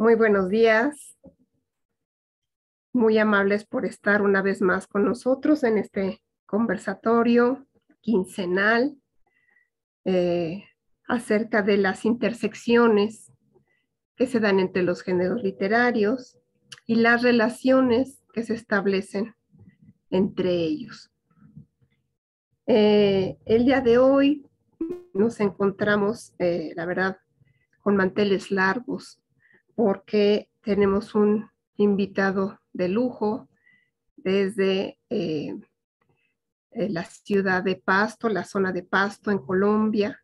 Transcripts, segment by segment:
Muy buenos días. Muy amables por estar una vez más con nosotros en este conversatorio quincenal eh, acerca de las intersecciones que se dan entre los géneros literarios y las relaciones que se establecen entre ellos. Eh, el día de hoy nos encontramos, eh, la verdad, con manteles largos porque tenemos un invitado de lujo desde eh, eh, la ciudad de Pasto, la zona de Pasto en Colombia.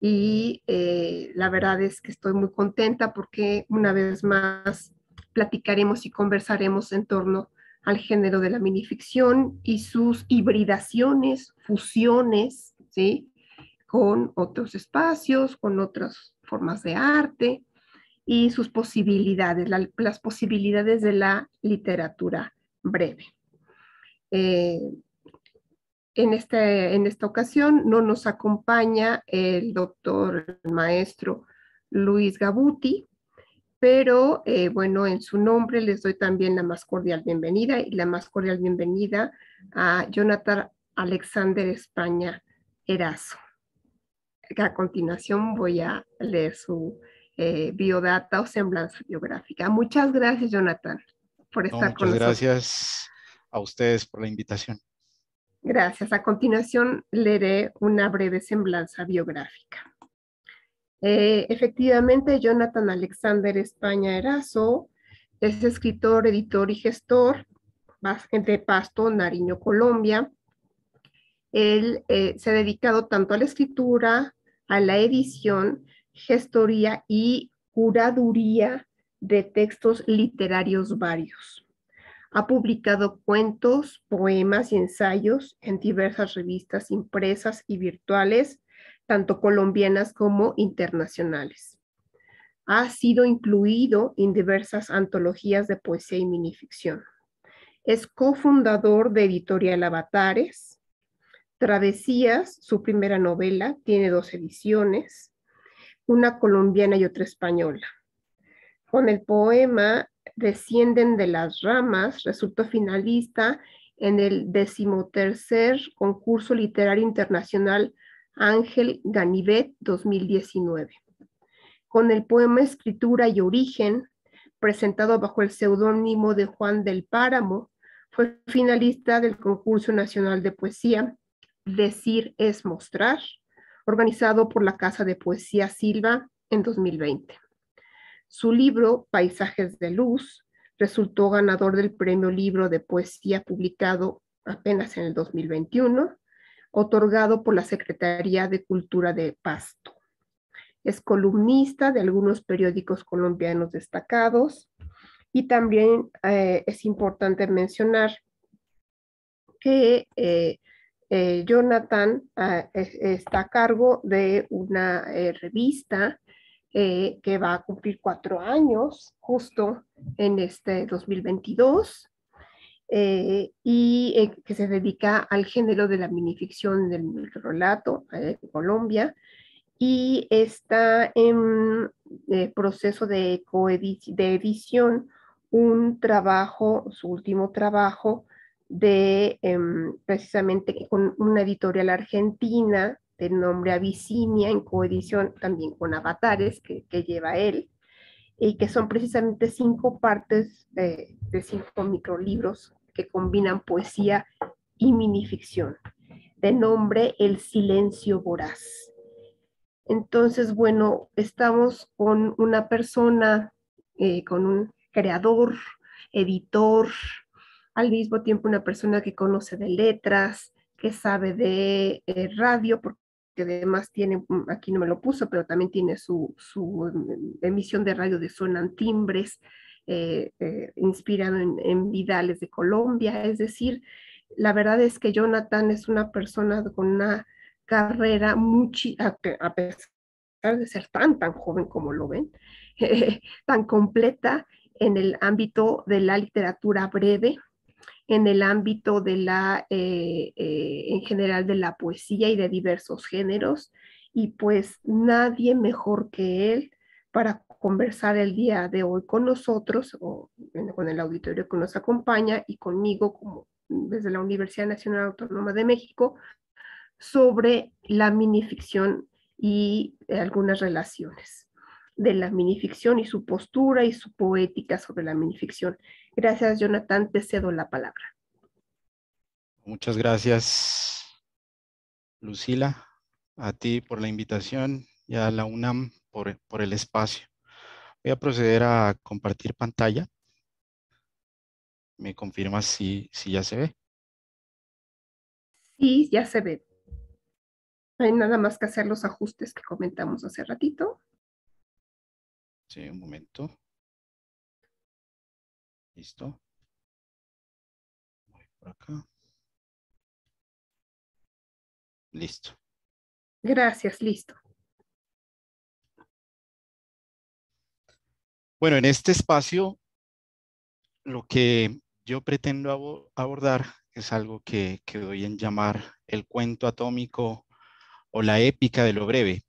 Y eh, la verdad es que estoy muy contenta porque una vez más platicaremos y conversaremos en torno al género de la minificción y sus hibridaciones, fusiones, ¿sí? Con otros espacios, con otras formas de arte, y sus posibilidades, las posibilidades de la literatura breve. Eh, en, este, en esta ocasión no nos acompaña el doctor, el maestro Luis Gabuti, pero eh, bueno, en su nombre les doy también la más cordial bienvenida y la más cordial bienvenida a Jonathan Alexander España Erazo. A continuación voy a leer su eh, biodata o semblanza biográfica. Muchas gracias, Jonathan, por estar con nosotros. Muchas gracias a ustedes por la invitación. Gracias. A continuación leeré una breve semblanza biográfica. Eh, efectivamente, Jonathan Alexander España Erazo es escritor, editor y gestor de Pasto, Nariño, Colombia. Él eh, se ha dedicado tanto a la escritura, a la edición, gestoría y curaduría de textos literarios varios. Ha publicado cuentos, poemas y ensayos en diversas revistas impresas y virtuales, tanto colombianas como internacionales. Ha sido incluido en diversas antologías de poesía y minificción. Es cofundador de Editorial Avatares. Travesías, su primera novela, tiene dos ediciones una colombiana y otra española. Con el poema Descienden de las ramas, resultó finalista en el decimotercer concurso literario internacional Ángel Ganivet 2019. Con el poema Escritura y Origen, presentado bajo el seudónimo de Juan del Páramo, fue finalista del concurso nacional de poesía Decir es mostrar organizado por la Casa de Poesía Silva en 2020. Su libro, Paisajes de Luz, resultó ganador del Premio Libro de Poesía publicado apenas en el 2021, otorgado por la Secretaría de Cultura de Pasto. Es columnista de algunos periódicos colombianos destacados y también eh, es importante mencionar que eh, eh, Jonathan ah, está a cargo de una eh, revista eh, que va a cumplir cuatro años justo en este 2022 y que se dedica al género de la minificción del relato en Colombia y está en proceso de, de edición un trabajo, su último trabajo, de em, precisamente con una editorial argentina de nombre Avicinia, en coedición también con Avatares, que, lleva él, y que son precisamente cinco partes de, cinco cinco microlibros que combinan poesía y minificción, de nombre El Silencio Voraz. Entonces, bueno, estamos con una persona, eh, con un creador, editor, al mismo tiempo una persona que conoce de letras, que sabe de eh, radio, porque además tiene, mm, aquí no me lo puso, pero también tiene su, mm, emisión de radio de Suenan Timbres, eh, eh, inspirado en, Vidales de Colombia. Es decir, la verdad es que Jonathan es una persona con una carrera a, a pesar de ser tan, tan joven como lo ven, tan completa en el ámbito de la literatura breve, en el ámbito de la, eh, eh, en general de la poesía y de diversos géneros. Y pues nadie mejor que él para conversar el día de hoy con nosotros o con el auditorio que nos acompaña y conmigo como desde la Universidad Nacional Autónoma de México sobre la minificción y eh, algunas relaciones de la minificción y su postura y su poética sobre la minificción. Gracias, Jonathan. Te cedo la palabra. Muchas gracias, Lucila, a ti por la invitación y a la UNAM por, el espacio. Voy a proceder a compartir pantalla. ¿Me confirmas si, si ya se ve? Sí, ya se ve. No hay nada más que hacer los ajustes que comentamos hace ratito. Sí, un momento. Listo. Voy por acá. Listo. Gracias, listo. Bueno, en este espacio lo que yo pretendo abordar es algo que, que doy en llamar el cuento atómico o la épica de lo breve.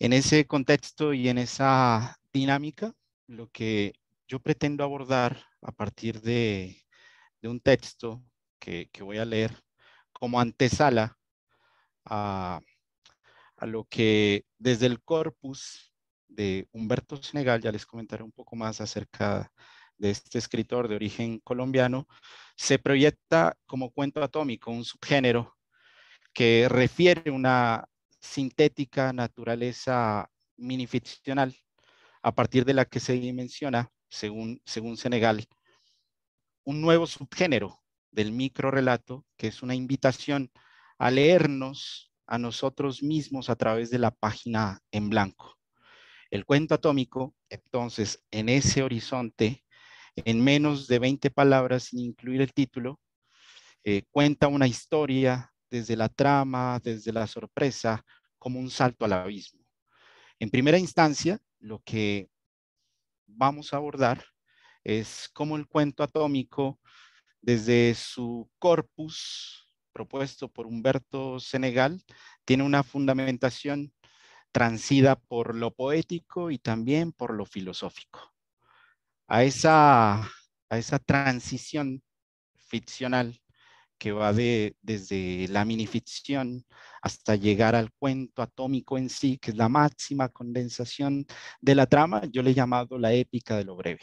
En ese contexto y en esa dinámica, lo que yo pretendo abordar a partir de, un texto que, voy a leer como antesala a, a, lo que desde el corpus de Humberto Senegal, ya les comentaré un poco más acerca de este escritor de origen colombiano, se proyecta como cuento atómico, un subgénero que refiere una sintética naturaleza minificcional a partir de la que se dimensiona según, según Senegal, un nuevo subgénero del microrelato, que es una invitación a leernos a nosotros mismos a través de la página en blanco. El cuento atómico, entonces, en ese horizonte, en menos de 20 palabras, sin incluir el título, eh, cuenta una historia desde la trama, desde la sorpresa, como un salto al abismo. En primera instancia, lo que vamos a abordar es cómo el cuento atómico, desde su corpus propuesto por Humberto Senegal, tiene una fundamentación transida por lo poético y también por lo filosófico. A esa, a esa transición ficcional que va de, desde la minificción hasta llegar al cuento atómico en sí, que es la máxima condensación de la trama, yo le he llamado la épica de lo breve.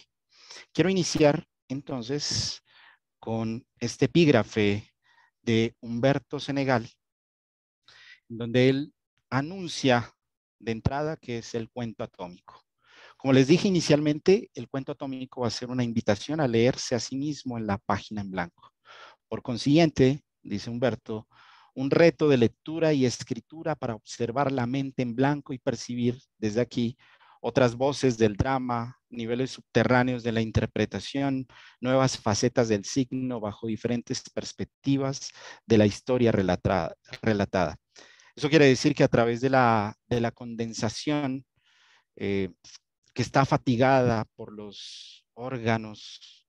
Quiero iniciar entonces con este epígrafe de Humberto Senegal, donde él anuncia de entrada que es el cuento atómico. Como les dije inicialmente, el cuento atómico va a ser una invitación a leerse a sí mismo en la página en blanco. Por consiguiente, dice Humberto, un reto de lectura y escritura para observar la mente en blanco y percibir desde aquí otras voces del drama, niveles subterráneos de la interpretación, nuevas facetas del signo bajo diferentes perspectivas de la historia relatada. Eso quiere decir que a través de la, condensación eh, que está fatigada por los órganos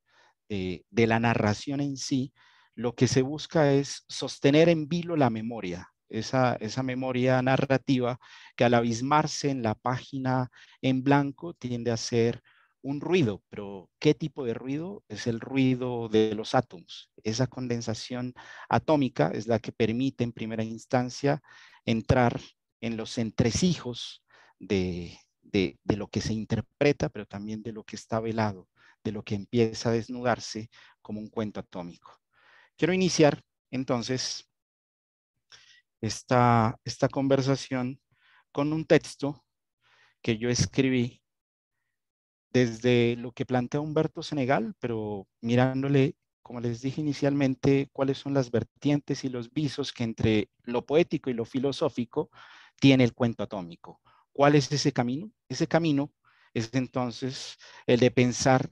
eh, de la narración en sí, lo que se busca es sostener en vilo la memoria, esa, memoria narrativa que al abismarse en la página en blanco tiende a ser un ruido, pero ¿qué tipo de ruido? Es el ruido de los átomos. Esa condensación atómica es la que permite en primera instancia entrar en los entresijos de lo que se interpreta, pero también de lo que está velado, de lo que empieza a desnudarse como un cuento atómico. Quiero iniciar entonces esta, esta conversación con un texto que yo escribí desde lo que plantea Humberto Senegal, pero mirándole, como les dije inicialmente, cuáles son las vertientes y los visos que entre lo poético y lo filosófico tiene el cuento atómico. ¿Cuál es ese camino? Ese camino es entonces el de pensar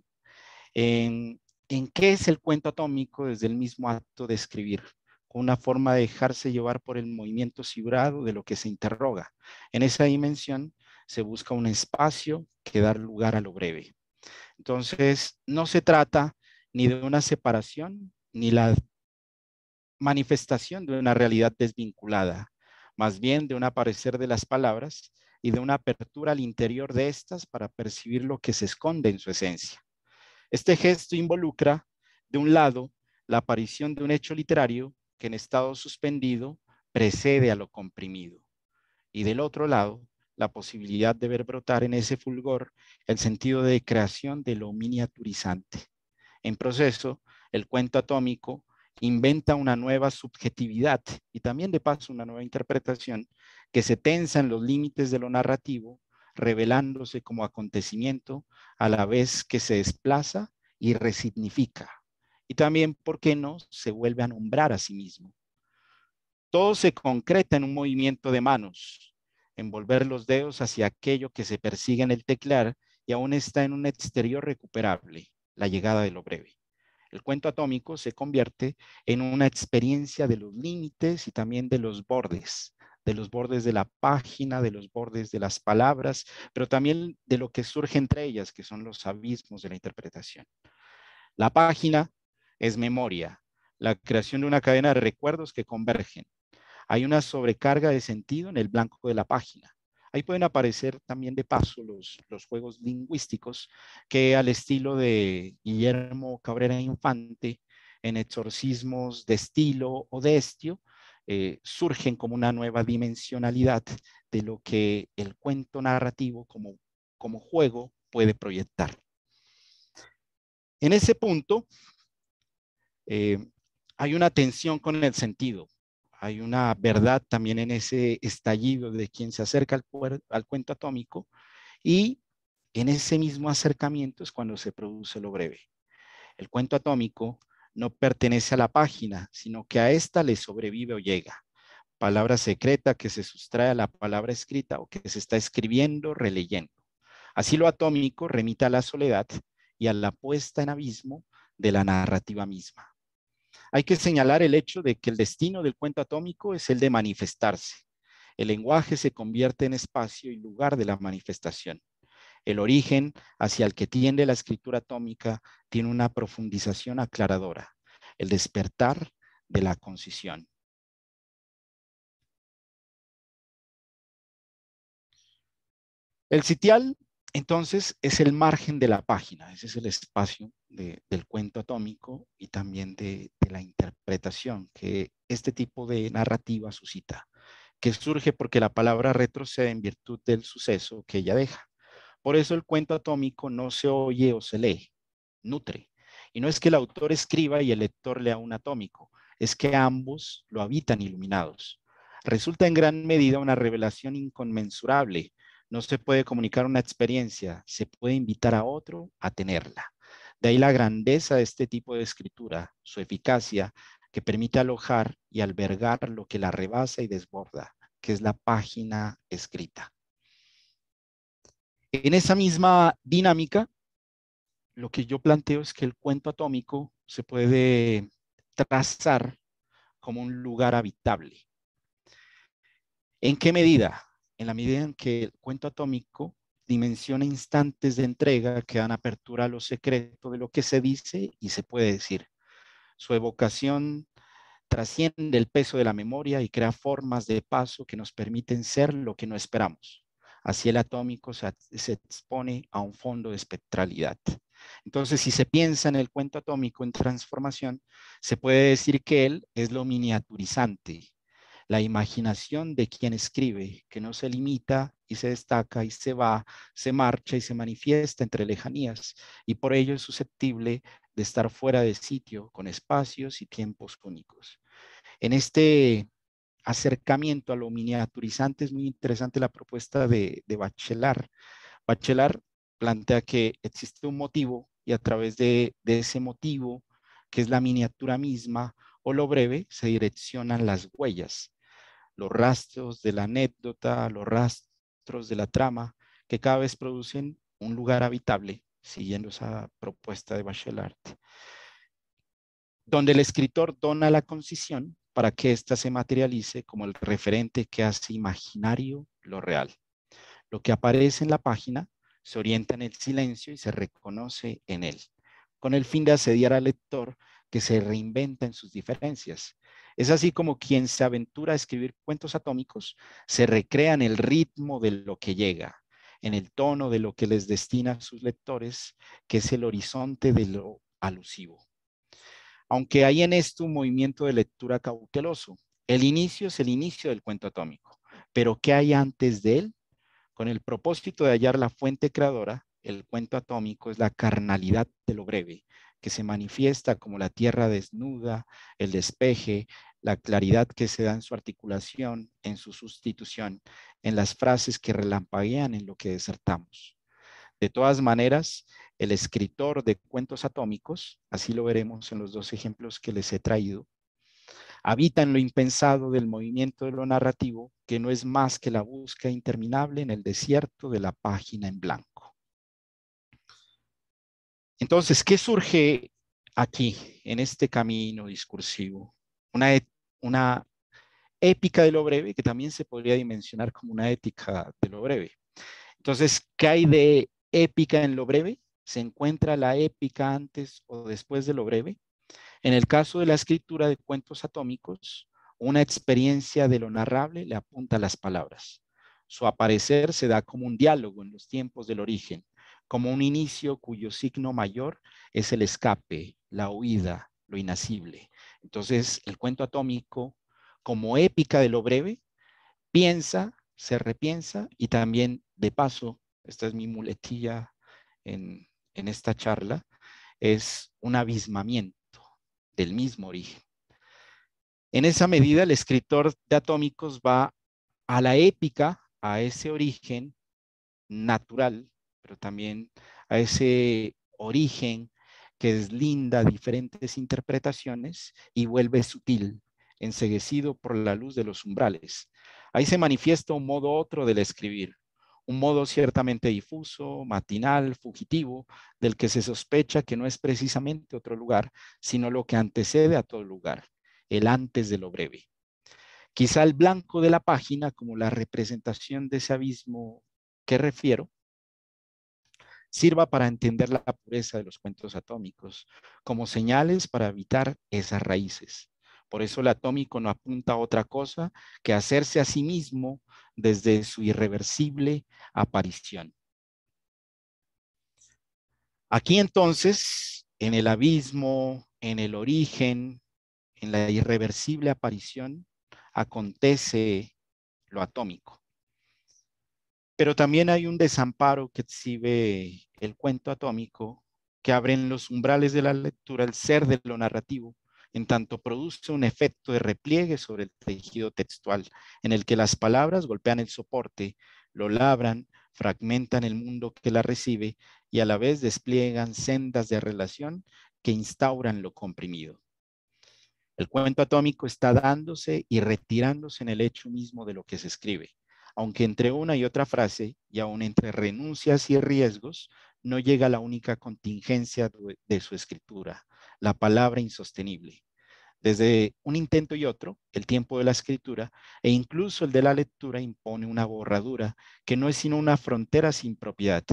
en en qué es el cuento atómico desde el mismo acto de escribir, con una forma de dejarse llevar por el movimiento cibrado de lo que se interroga. En esa dimensión se busca un espacio que dar lugar a lo breve. Entonces, no se trata ni de una separación, ni la manifestación de una realidad desvinculada, más bien de un aparecer de las palabras y de una apertura al interior de estas para percibir lo que se esconde en su esencia. Este gesto involucra, de un lado, la aparición de un hecho literario que en estado suspendido precede a lo comprimido, y del otro lado, la posibilidad de ver brotar en ese fulgor el sentido de creación de lo miniaturizante. En proceso, el cuento atómico inventa una nueva subjetividad y también de paso una nueva interpretación que se tensa en los límites de lo narrativo revelándose como acontecimiento a la vez que se desplaza y resignifica. Y también, ¿por qué no?, se vuelve a nombrar a sí mismo. Todo se concreta en un movimiento de manos, envolver los dedos hacia aquello que se persigue en el teclar y aún está en un exterior recuperable, la llegada de lo breve. El cuento atómico se convierte en una experiencia de los límites y también de los bordes, de los bordes de la página, de los bordes de las palabras, pero también de lo que surge entre ellas, que son los abismos de la interpretación. La página es memoria, la creación de una cadena de recuerdos que convergen. Hay una sobrecarga de sentido en el blanco de la página. Ahí pueden aparecer también de paso los, juegos lingüísticos que al estilo de Guillermo Cabrera Infante en exorcismos de estilo o de estio eh, surgen como una nueva dimensionalidad de lo que el cuento narrativo como, como juego puede proyectar. En ese punto, eh, hay una tensión con el sentido, hay una verdad también en ese estallido de quien se acerca al cuento atómico y en ese mismo acercamiento es cuando se produce lo breve. El cuento atómico no pertenece a la página, sino que a ésta le sobrevive o llega. Palabra secreta que se sustrae a la palabra escrita o que se está escribiendo, releyendo. Así lo atómico remite a la soledad y a la puesta en abismo de la narrativa misma. Hay que señalar el hecho de que el destino del cuento atómico es el de manifestarse. El lenguaje se convierte en espacio y lugar de la manifestación. El origen hacia el que tiende la escritura atómica tiene una profundización aclaradora, el despertar de la concisión. El sitial, entonces, es el margen de la página, ese es el espacio del cuento atómico y también de la interpretación que este tipo de narrativa suscita, que surge porque la palabra retrocede en virtud del suceso que ella deja. Por eso el cuento atómico no se oye o se lee, nutre. Y no es que el autor escriba y el lector lea un atómico, es que ambos lo habitan iluminados. Resulta en gran medida una revelación inconmensurable. No se puede comunicar una experiencia, se puede invitar a otro a tenerla. De ahí la grandeza de este tipo de escritura, su eficacia, que permite alojar y albergar lo que la rebasa y desborda, que es la página escrita. En esa misma dinámica, lo que yo planteo es que el cuento atómico se puede trazar como un lugar habitable. ¿En qué medida? En la medida en que el cuento atómico dimensiona instantes de entrega que dan apertura a lo secreto de lo que se dice y se puede decir. Su evocación trasciende el peso de la memoria y crea formas de paso que nos permiten ser lo que no esperamos. Así el atómico se, expone a un fondo de espectralidad. Entonces, si se piensa en el cuento atómico en transformación, se puede decir que él es lo miniaturizante, la imaginación de quien escribe, que no se limita y se destaca y se va, se marcha y se manifiesta entre lejanías, y por ello es susceptible de estar fuera de sitio, con espacios y tiempos únicos. En este acercamiento a lo miniaturizante es muy interesante la propuesta de, de Bachelar. Bachelar plantea que existe un motivo y a través de, de ese motivo, que es la miniatura misma o lo breve, se direccionan las huellas, los rastros de la anécdota, los rastros de la trama, que cada vez producen un lugar habitable, siguiendo esa propuesta de Bachelard, donde el escritor dona la concisión para que ésta se materialice como el referente que hace imaginario lo real. Lo que aparece en la página se orienta en el silencio y se reconoce en él, con el fin de asediar al lector que se reinventa en sus diferencias. Es así como quien se aventura a escribir cuentos atómicos se recrea en el ritmo de lo que llega, en el tono de lo que les destina a sus lectores, que es el horizonte de lo alusivo aunque hay en esto un movimiento de lectura cauteloso. El inicio es el inicio del cuento atómico, pero ¿qué hay antes de él? Con el propósito de hallar la fuente creadora, el cuento atómico es la carnalidad de lo breve, que se manifiesta como la tierra desnuda, el despeje, la claridad que se da en su articulación, en su sustitución, en las frases que relampaguean en lo que desertamos. De todas maneras, el escritor de cuentos atómicos, así lo veremos en los dos ejemplos que les he traído, habita en lo impensado del movimiento de lo narrativo, que no es más que la búsqueda interminable en el desierto de la página en blanco. Entonces, ¿qué surge aquí, en este camino discursivo? Una, una épica de lo breve, que también se podría dimensionar como una ética de lo breve. Entonces, ¿qué hay de épica en lo breve? se encuentra la épica antes o después de lo breve. En el caso de la escritura de cuentos atómicos, una experiencia de lo narrable le apunta a las palabras. Su aparecer se da como un diálogo en los tiempos del origen, como un inicio cuyo signo mayor es el escape, la huida, lo inacible. Entonces, el cuento atómico, como épica de lo breve, piensa, se repiensa y también, de paso, esta es mi muletilla en en esta charla es un abismamiento del mismo origen. En esa medida, el escritor de Atómicos va a la épica, a ese origen natural, pero también a ese origen que deslinda diferentes interpretaciones y vuelve sutil, enseguecido por la luz de los umbrales. Ahí se manifiesta un modo otro del escribir, un modo ciertamente difuso, matinal, fugitivo, del que se sospecha que no es precisamente otro lugar, sino lo que antecede a todo lugar, el antes de lo breve. Quizá el blanco de la página, como la representación de ese abismo que refiero, sirva para entender la pureza de los cuentos atómicos, como señales para evitar esas raíces. Por eso el atómico no apunta a otra cosa que hacerse a sí mismo desde su irreversible aparición. Aquí entonces, en el abismo, en el origen, en la irreversible aparición, acontece lo atómico. Pero también hay un desamparo que exhibe el cuento atómico que abre en los umbrales de la lectura, el ser de lo narrativo, en tanto produce un efecto de repliegue sobre el tejido textual, en el que las palabras golpean el soporte, lo labran, fragmentan el mundo que la recibe y a la vez despliegan sendas de relación que instauran lo comprimido. El cuento atómico está dándose y retirándose en el hecho mismo de lo que se escribe, aunque entre una y otra frase, y aún entre renuncias y riesgos, no llega la única contingencia de su escritura, la palabra insostenible. Desde un intento y otro, el tiempo de la escritura e incluso el de la lectura impone una borradura que no es sino una frontera sin propiedad.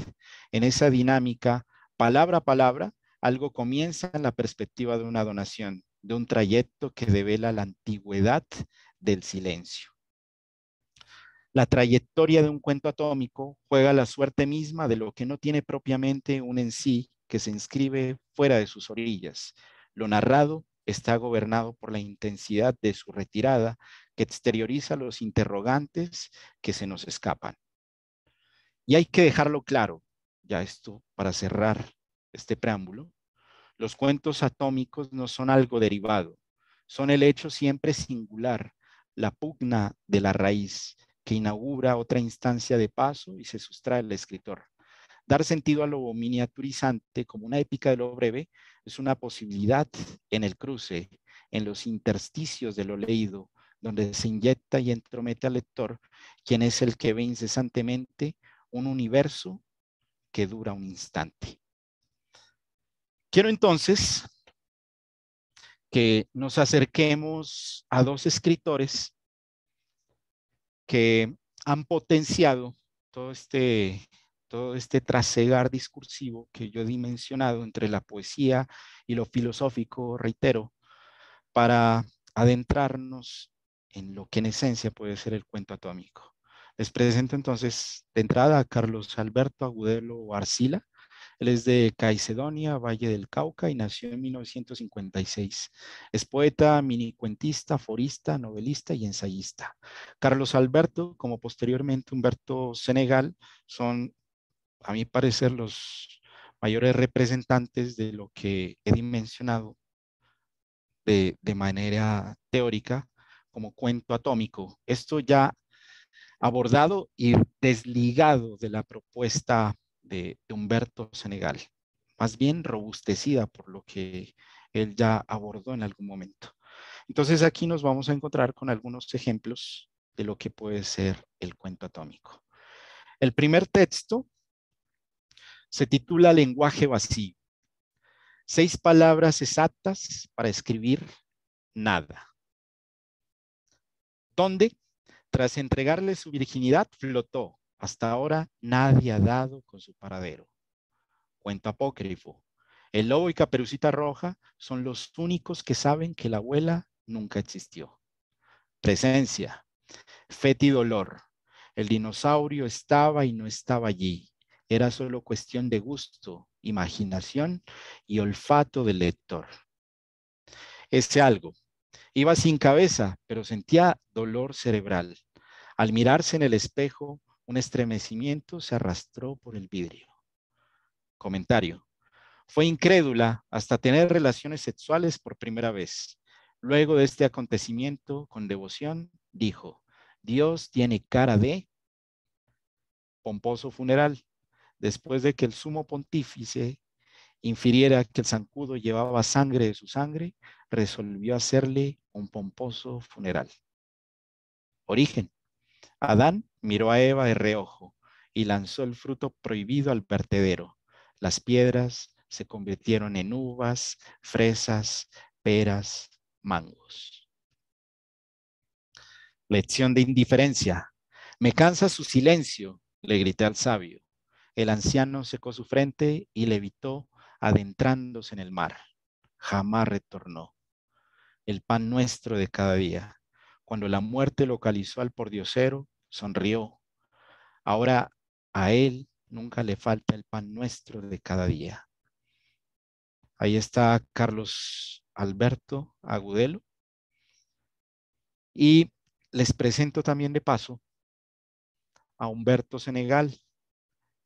En esa dinámica, palabra a palabra, algo comienza en la perspectiva de una donación, de un trayecto que devela la antigüedad del silencio. La trayectoria de un cuento atómico juega la suerte misma de lo que no tiene propiamente un en sí que se inscribe fuera de sus orillas. Lo narrado está gobernado por la intensidad de su retirada que exterioriza los interrogantes que se nos escapan. Y hay que dejarlo claro, ya esto para cerrar este preámbulo, los cuentos atómicos no son algo derivado, son el hecho siempre singular, la pugna de la raíz que inaugura otra instancia de paso y se sustrae al escritor. Dar sentido a lo miniaturizante como una épica de lo breve es una posibilidad en el cruce, en los intersticios de lo leído, donde se inyecta y entromete al lector, quien es el que ve incesantemente un universo que dura un instante. Quiero entonces que nos acerquemos a dos escritores que han potenciado todo este todo este trasegar discursivo que yo he dimensionado entre la poesía y lo filosófico, reitero, para adentrarnos en lo que en esencia puede ser el cuento atómico. Les presento entonces de entrada a Carlos Alberto Agudelo Arcila. Él es de Caicedonia, Valle del Cauca, y nació en 1956. Es poeta, minicuentista, forista, novelista y ensayista. Carlos Alberto, como posteriormente Humberto Senegal, son a mi parecer, los mayores representantes de lo que he dimensionado de, manera teórica como cuento atómico. Esto ya abordado y desligado de la propuesta de, de Humberto Senegal, más bien robustecida por lo que él ya abordó en algún momento. Entonces aquí nos vamos a encontrar con algunos ejemplos de lo que puede ser el cuento atómico. El primer texto se titula Lenguaje vacío. Seis palabras exactas para escribir nada. Donde, tras entregarle su virginidad, flotó. Hasta ahora nadie ha dado con su paradero. Cuento apócrifo. El lobo y Caperucita Roja son los únicos que saben que la abuela nunca existió. Presencia, y dolor. El dinosaurio estaba y no estaba allí. Era solo cuestión de gusto, imaginación y olfato del lector. Ese algo. Iba sin cabeza, pero sentía dolor cerebral. Al mirarse en el espejo, un estremecimiento se arrastró por el vidrio. Comentario. Fue incrédula hasta tener relaciones sexuales por primera vez. Luego de este acontecimiento, con devoción, dijo, Dios tiene cara de pomposo funeral después de que el sumo pontífice infiriera que el zancudo llevaba sangre de su sangre, resolvió hacerle un pomposo funeral. Origen. Adán miró a Eva de reojo y lanzó el fruto prohibido al vertedero. Las piedras se convirtieron en uvas, fresas, peras, mangos. Lección de indiferencia. Me cansa su silencio, le grité al sabio. El anciano secó su frente y le evitó adentrándose en el mar. Jamás retornó. El pan nuestro de cada día. Cuando la muerte localizó al pordiosero, sonrió. Ahora a él nunca le falta el pan nuestro de cada día. Ahí está Carlos Alberto Agudelo. Y les presento también de paso a Humberto Senegal,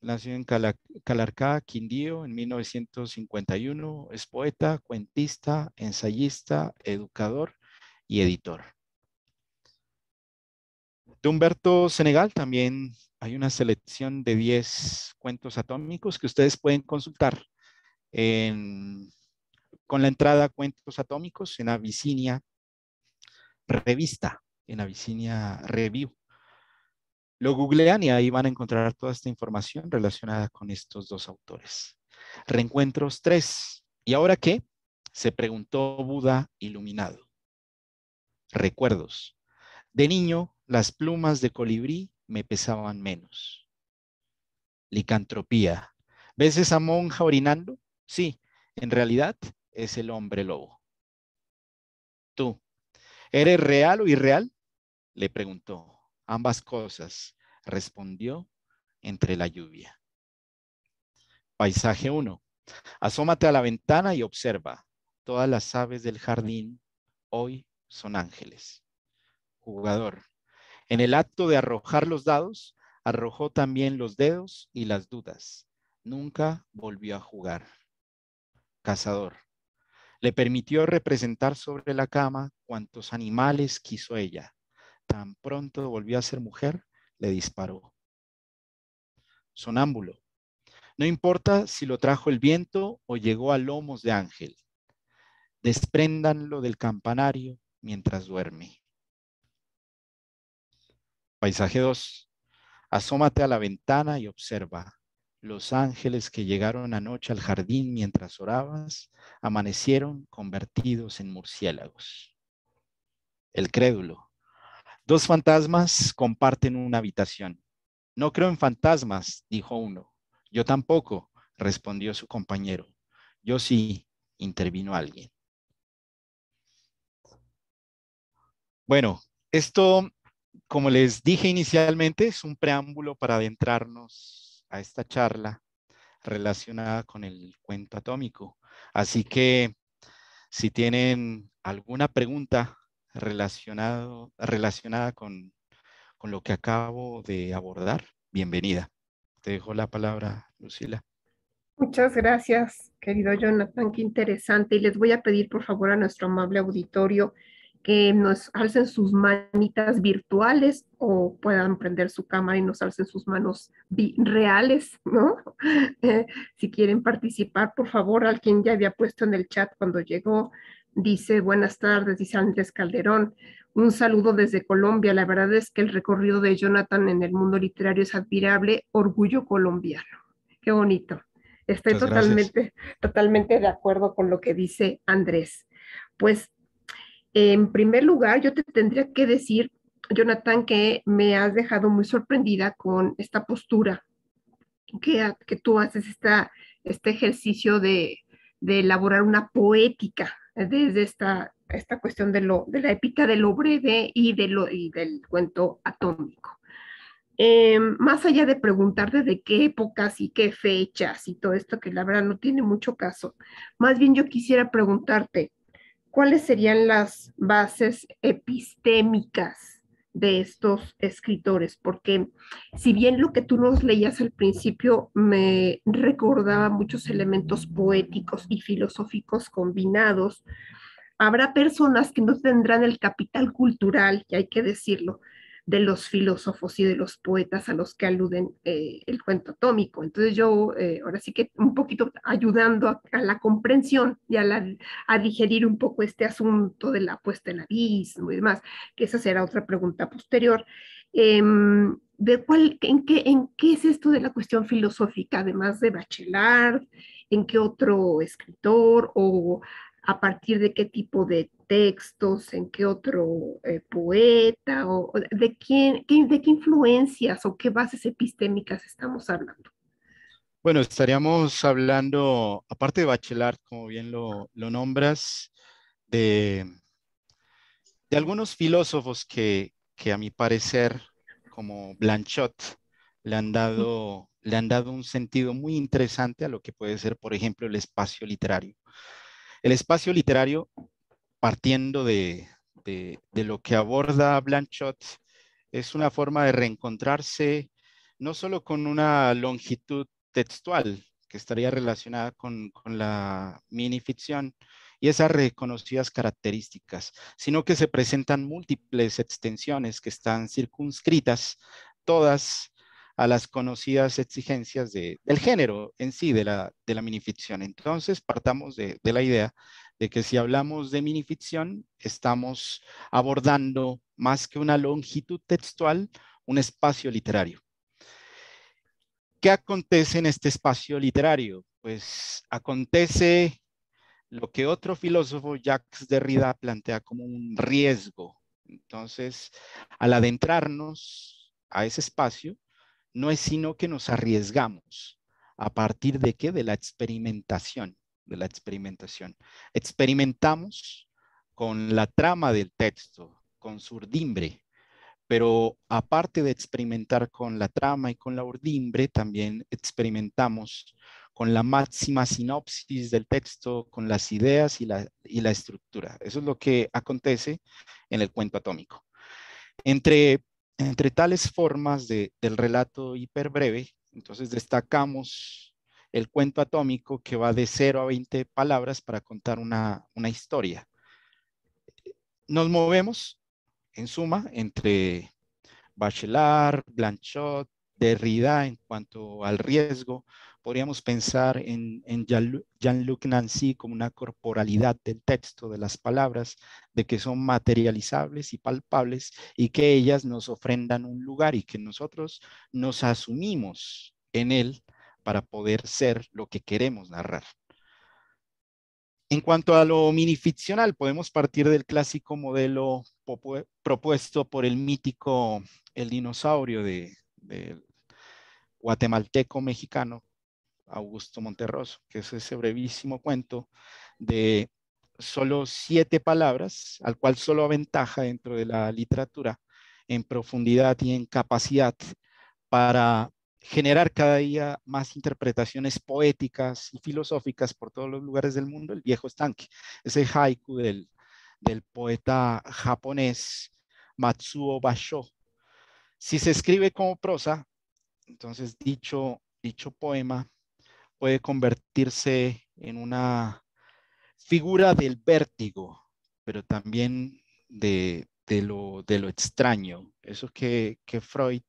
Nació en Calarcá, Quindío, en 1951. Es poeta, cuentista, ensayista, educador y editor. De Humberto Senegal también hay una selección de 10 cuentos atómicos que ustedes pueden consultar con la entrada Cuentos Atómicos en Abisinia Revista, en Abisinia Review. Lo googlean y ahí van a encontrar toda esta información relacionada con estos dos autores. Reencuentros 3. ¿Y ahora qué? Se preguntó Buda iluminado. Recuerdos. De niño, las plumas de colibrí me pesaban menos. Licantropía. ¿Ves esa monja orinando? Sí, en realidad es el hombre lobo. Tú, ¿eres real o irreal? Le preguntó ambas cosas, respondió entre la lluvia. Paisaje 1. Asómate a la ventana y observa. Todas las aves del jardín hoy son ángeles. Jugador. En el acto de arrojar los dados, arrojó también los dedos y las dudas. Nunca volvió a jugar. Cazador. Le permitió representar sobre la cama cuantos animales quiso ella tan pronto volvió a ser mujer, le disparó. Sonámbulo. No importa si lo trajo el viento o llegó a lomos de ángel. Despréndanlo del campanario mientras duerme. Paisaje 2. Asómate a la ventana y observa. Los ángeles que llegaron anoche al jardín mientras orabas amanecieron convertidos en murciélagos. El crédulo. Dos fantasmas comparten una habitación. No creo en fantasmas, dijo uno. Yo tampoco, respondió su compañero. Yo sí, intervino alguien. Bueno, esto, como les dije inicialmente, es un preámbulo para adentrarnos a esta charla relacionada con el cuento atómico. Así que si tienen alguna pregunta relacionado, relacionada con, lo que acabo de abordar, bienvenida. Te dejo la palabra, Lucila. Muchas gracias, querido Jonathan, qué interesante. Y les voy a pedir, por favor, a nuestro amable auditorio que nos alcen sus manitas virtuales o puedan prender su cámara y nos alcen sus manos reales, ¿no? Eh, si quieren participar, por favor, alguien ya había puesto en el chat cuando llegó dice buenas tardes, dice Andrés Calderón. Un saludo desde Colombia. La verdad es que el recorrido de Jonathan en el mundo literario es admirable. Orgullo colombiano. Qué bonito. Estoy totalmente, totalmente de acuerdo con lo que dice Andrés. Pues, en primer lugar, yo te tendría que decir, Jonathan, que me has dejado muy sorprendida con esta postura que, tú haces, este ejercicio de, de elaborar una poética eh, desde esta, cuestión de, lo, de la épica de lo breve y, del cuento atómico. Eh, más allá de preguntarte de qué épocas y qué fechas y todo esto, que la verdad no tiene mucho caso, más bien yo quisiera preguntarte, ¿cuáles serían las bases epistémicas de estos escritores, porque si bien lo que tú nos leías al principio me recordaba muchos elementos poéticos y filosóficos combinados, habrá personas que no tendrán el capital cultural, y hay que decirlo, de los filósofos y de los poetas a los que aluden eh, el cuento atómico. Entonces yo, eh, ahora sí que un poquito ayudando a, la comprensión y a, digerir un poco este asunto de la puesta en abismo y demás, que esa será otra pregunta posterior. Em, de cuál, en, qué, ¿En qué es esto de la cuestión filosófica, además de Bachelard? ¿En qué otro escritor o a partir de qué tipo de textos, en qué otro eh, poeta o, de, quién, qué, de qué influencias o qué bases epistémicas estamos hablando. Bueno, estaríamos hablando, aparte de Bachelard, como bien lo, nombras, de, algunos filósofos que, que, a mi parecer, como Blanchot, le han dado le han dado un sentido muy interesante a lo que puede ser, por ejemplo, el espacio literario. El espacio literario, partiendo de, lo que aborda Blanchot, es una forma de reencontrarse no solo con una longitud textual que estaría relacionada con, con la minificción y esas reconocidas características, sino que se presentan múltiples extensiones que están circunscritas, todas a las conocidas exigencias del género en sí, de la, de la minificción. Entonces, partamos de, de la idea de que si hablamos de minificción, estamos abordando más que una longitud textual, un espacio literario. ¿Qué acontece en este espacio literario? Pues acontece lo que otro filósofo, Jacques Derrida, plantea como un riesgo. Entonces, al adentrarnos a ese espacio, no es sino que nos arriesgamos. ¿A partir de qué? De la experimentación, de la experimentación. Experimentamos con la trama del texto, con su urdimbre, pero aparte de experimentar con la trama y con la urdimbre, también experimentamos con la máxima sinopsis del texto, con las ideas y la, y la estructura. Eso es lo que acontece en el cuento atómico. Entre entre tales formas del relato breve, entonces destacamos el cuento atómico que va de 0 a 20 palabras para contar una, una historia. Nos movemos, en suma, entre Bachelard, Blanchot, Derrida en cuanto al riesgo, podríamos pensar en, Jean-Luc Nancy como una corporalidad del texto, de las palabras, de que son materializables y palpables y que ellas nos ofrendan un lugar y que nosotros nos asumimos en él para poder ser lo que queremos narrar. En cuanto a lo minificcional, podemos partir del clásico modelo propuesto por el mítico El dinosaurio de, guatemalteco mexicano Augusto Monterroso, que es ese brevísimo cuento de solo siete palabras, al cual solo aventaja dentro de la literatura en profundidad y en capacidad para generar cada día más interpretaciones poéticas y filosóficas por todos los lugares del mundo, el viejo estanque, ese haiku del, del poeta japonés Matsuo Basho. Si se escribe como prosa, entonces dicho, dicho poema puede convertirse en una figura del vértigo, pero también de, lo, de lo, extraño. Eso que, que Freud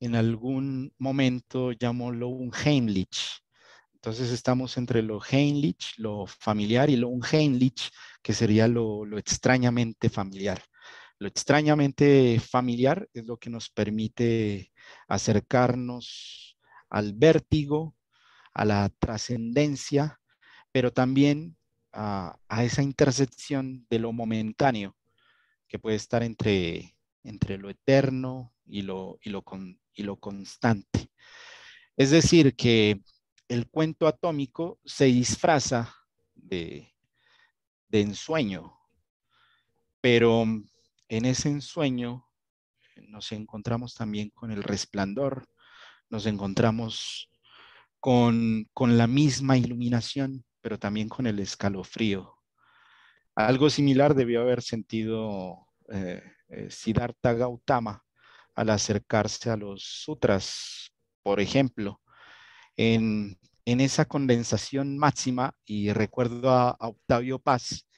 en algún momento llamó lo unheimlich. Entonces estamos entre lo heimlich, lo familiar, y lo unheimlich, que sería lo, lo extrañamente familiar. Lo extrañamente familiar es lo que nos permite acercarnos al vértigo a la trascendencia, pero también a, esa intersección de lo momentáneo que puede estar entre, entre lo eterno y lo, lo, lo constante. Es decir, que el cuento atómico se disfraza de, de ensueño, pero en ese ensueño nos encontramos también con el resplandor, nos encontramos con, la misma iluminación, pero también con el escalofrío. Algo similar debió haber sentido eh, eh, Siddhartha Gautama al acercarse a los sutras, por ejemplo, en, esa condensación máxima, y recuerdo a, Octavio Paz,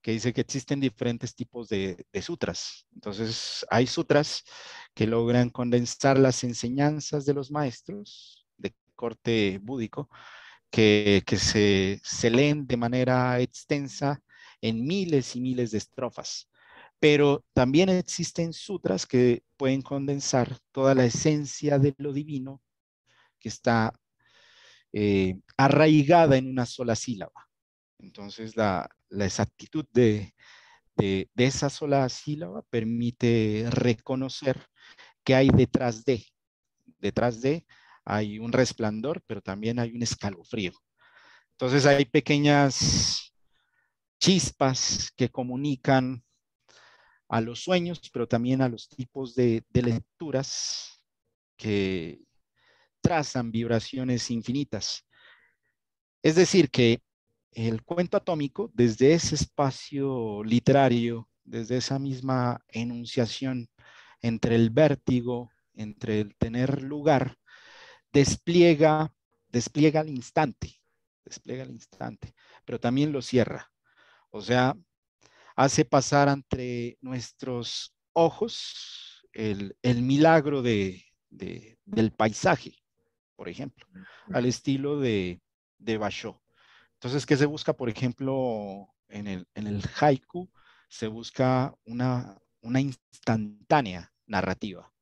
que dice que existen diferentes tipos de, de sutras. Entonces, hay sutras que logran condensar las enseñanzas de los maestros corte búdico que, que se, se leen de manera extensa en miles y miles de estrofas. Pero también existen sutras que pueden condensar toda la esencia de lo divino que está eh, arraigada en una sola sílaba. Entonces, la, exactitud de, de, esa sola sílaba permite reconocer que hay detrás de. Detrás de hay un resplandor, pero también hay un escalofrío. Entonces hay pequeñas chispas que comunican a los sueños, pero también a los tipos de, de lecturas que trazan vibraciones infinitas. Es decir, que el cuento atómico, desde ese espacio literario, desde esa misma enunciación entre el vértigo, entre el tener lugar, despliega, despliega al instante, despliega al instante, pero también lo cierra. O sea, hace pasar entre nuestros ojos el, el milagro de, del paisaje, por ejemplo, al estilo de, de Basho. Entonces, ¿qué se busca, por ejemplo, en el, en el haiku? Se busca una, una instantánea narrativa,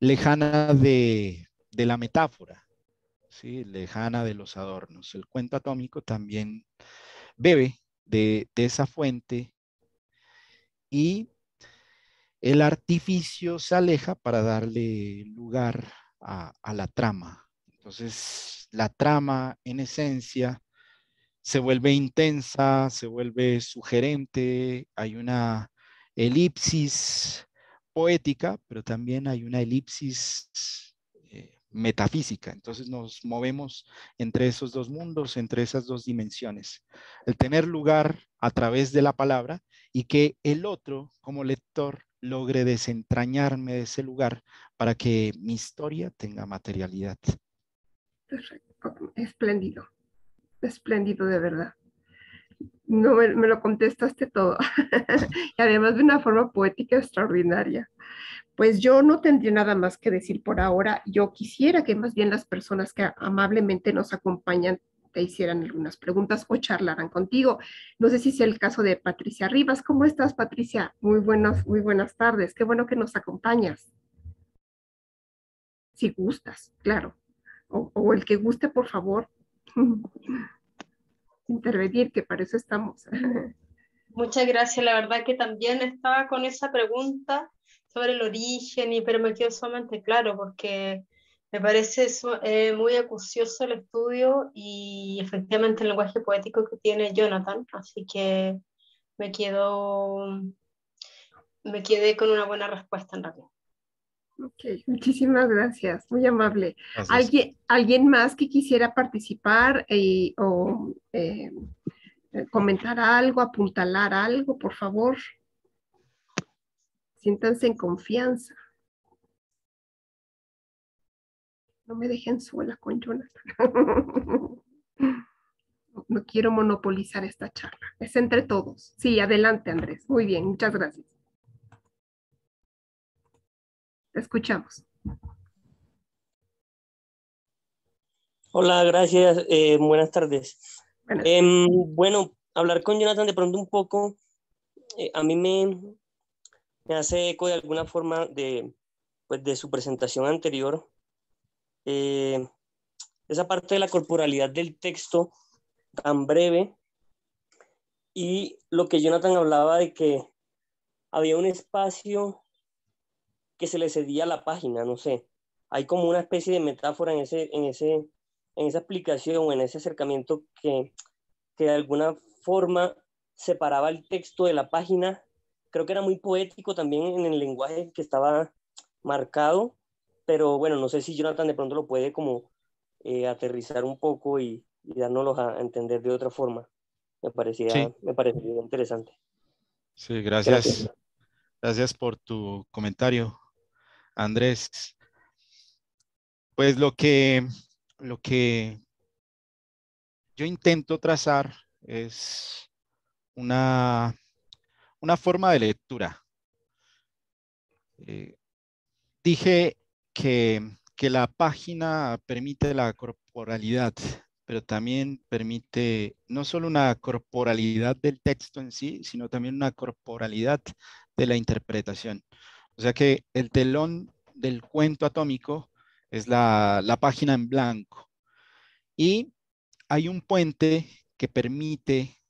lejana de, de la metáfora, ¿sí? lejana de los adornos. El cuento atómico también bebe de, esa fuente y el artificio se aleja para darle lugar a, a la trama. Entonces, la trama en esencia se vuelve intensa, se vuelve sugerente, hay una elipsis poética, pero también hay una elipsis metafísica. Entonces nos movemos entre esos dos mundos, entre esas dos dimensiones. El tener lugar a través de la palabra y que el otro como lector logre desentrañarme de ese lugar para que mi historia tenga materialidad. espléndido, espléndido de verdad. No me, me lo contestaste todo. y además de una forma poética extraordinaria. Pues yo no tendría nada más que decir por ahora. Yo quisiera que más bien las personas que amablemente nos acompañan te hicieran algunas preguntas o charlaran contigo. No sé si es el caso de Patricia Rivas. ¿Cómo estás, Patricia? Muy buenas, muy buenas tardes. Qué bueno que nos acompañas. Si gustas, claro. O, o el que guste, por favor. Intervenir, que para eso estamos. Muchas gracias. La verdad que también estaba con esa pregunta sobre el origen, y, pero me quedo sumamente claro porque me parece eh, muy acucioso el estudio y efectivamente el lenguaje poético que tiene Jonathan, así que me quedo, me quedé con una buena respuesta en realidad. Ok, muchísimas gracias, muy amable. ¿Alguien, ¿Alguien más que quisiera participar eh, o eh, comentar algo, apuntalar algo, por favor? siéntanse en confianza. No me dejen sola con Jonathan. no quiero monopolizar esta charla. Es entre todos. Sí, adelante, Andrés. Muy bien, muchas gracias. Te escuchamos. Hola, gracias. Eh, buenas tardes. Em, bueno, hablar con Jonathan de pronto un poco. Eh, a mí me, me hace eco de alguna forma de, pues, de su presentación anterior. Eh, esa parte de la corporalidad del texto tan breve y lo que Jonathan hablaba de que había un espacio que se le cedía a la página, no sé. Hay como una especie de metáfora en, ese, en, ese, en esa explicación, en ese acercamiento que, que de alguna forma separaba el texto de la página creo que era muy poético también en el lenguaje que estaba marcado, pero bueno, no sé si Jonathan de pronto lo puede como eh, aterrizar un poco y, y darnos a, entender de otra forma. Me parecía, me interesante. Sí, gracias. gracias. Gracias por tu comentario, Andrés. Pues lo que, lo que yo intento trazar es una una forma de lectura. Eh, dije que, que, la página permite la corporalidad, pero también permite no solo una corporalidad del texto en sí, sino también una corporalidad de la interpretación. O sea que el telón del cuento atómico es la, la página en blanco. Y hay un puente que permite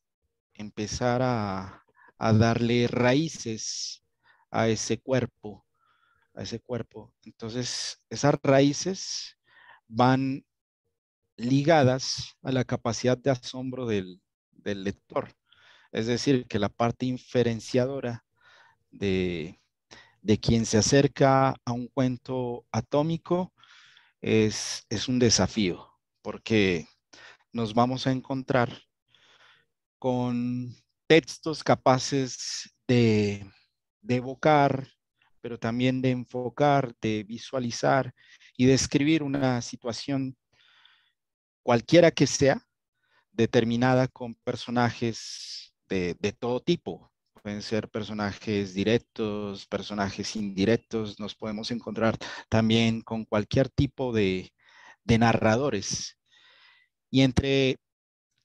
empezar a, a darle raíces a ese cuerpo, a ese cuerpo. Entonces, esas raíces van ligadas a la capacidad de asombro del, lector. Es decir, que la parte inferenciadora de, de quien se acerca a un cuento atómico es, es un desafío, porque nos vamos a encontrar con textos capaces de, evocar, pero también de enfocar, de visualizar y describir una situación cualquiera que sea, determinada con personajes de, todo tipo. Pueden ser personajes directos, personajes indirectos, nos podemos encontrar también con cualquier tipo de narradores. Y entre